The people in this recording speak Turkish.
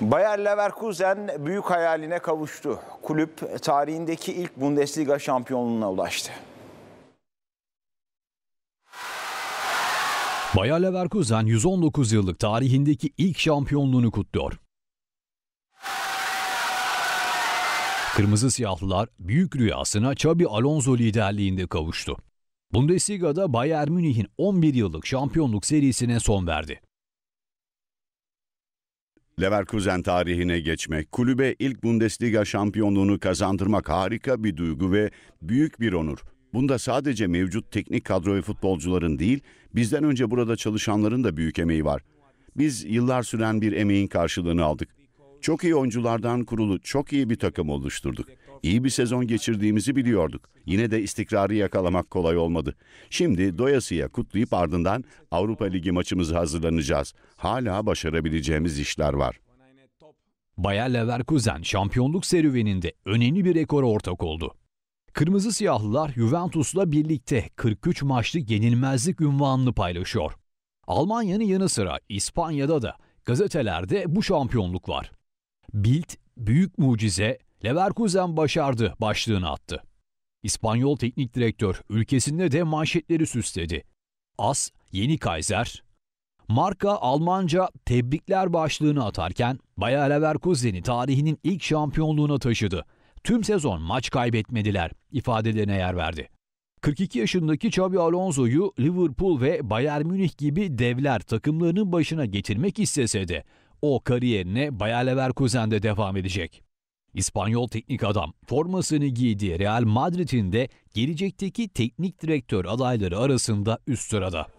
Bayer Leverkusen büyük hayaline kavuştu. Kulüp tarihindeki ilk Bundesliga şampiyonluğuna ulaştı. Bayer Leverkusen 119 yıllık tarihindeki ilk şampiyonluğunu kutluyor. Kırmızı siyahlılar büyük rüyasına Xabi Alonso liderliğinde kavuştu. Bundesliga'da Bayern Münih'in 11 yıllık şampiyonluk serisine son verdi. Leverkusen tarihine geçmek, kulübe ilk Bundesliga şampiyonluğunu kazandırmak harika bir duygu ve büyük bir onur. Bunda sadece mevcut teknik kadro ve futbolcuların değil, bizden önce burada çalışanların da büyük emeği var. Biz yıllar süren bir emeğin karşılığını aldık. Çok iyi oyunculardan kurulu çok iyi bir takım oluşturduk. İyi bir sezon geçirdiğimizi biliyorduk. Yine de istikrarı yakalamak kolay olmadı. Şimdi doyasıya kutlayıp ardından Avrupa Ligi maçımızı hazırlanacağız. Hala başarabileceğimiz işler var. Bayer Leverkusen şampiyonluk serüveninde önemli bir rekora ortak oldu. Kırmızı siyahlılar Juventus'la birlikte 43 maçlık yenilmezlik ünvanını paylaşıyor. Almanya'nın yanı sıra İspanya'da da gazetelerde bu şampiyonluk var. Bild, büyük mucize, Leverkusen başardı başlığını attı. İspanyol teknik direktör ülkesinde de manşetleri süsledi. As yeni Kaiser, Marka Almanca tebrikler başlığını atarken Bayer Leverkusen'i tarihinin ilk şampiyonluğuna taşıdı. Tüm sezon maç kaybetmediler ifadelerine yer verdi. 42 yaşındaki Xabi Alonso'yu Liverpool ve Bayern Münih gibi devler takımlarının başına getirmek istese de o kariyerine Bayer Leverkusen'de devam edecek. İspanyol teknik adam formasını giydiği Real Madrid'in de gelecekteki teknik direktör adayları arasında üst sırada.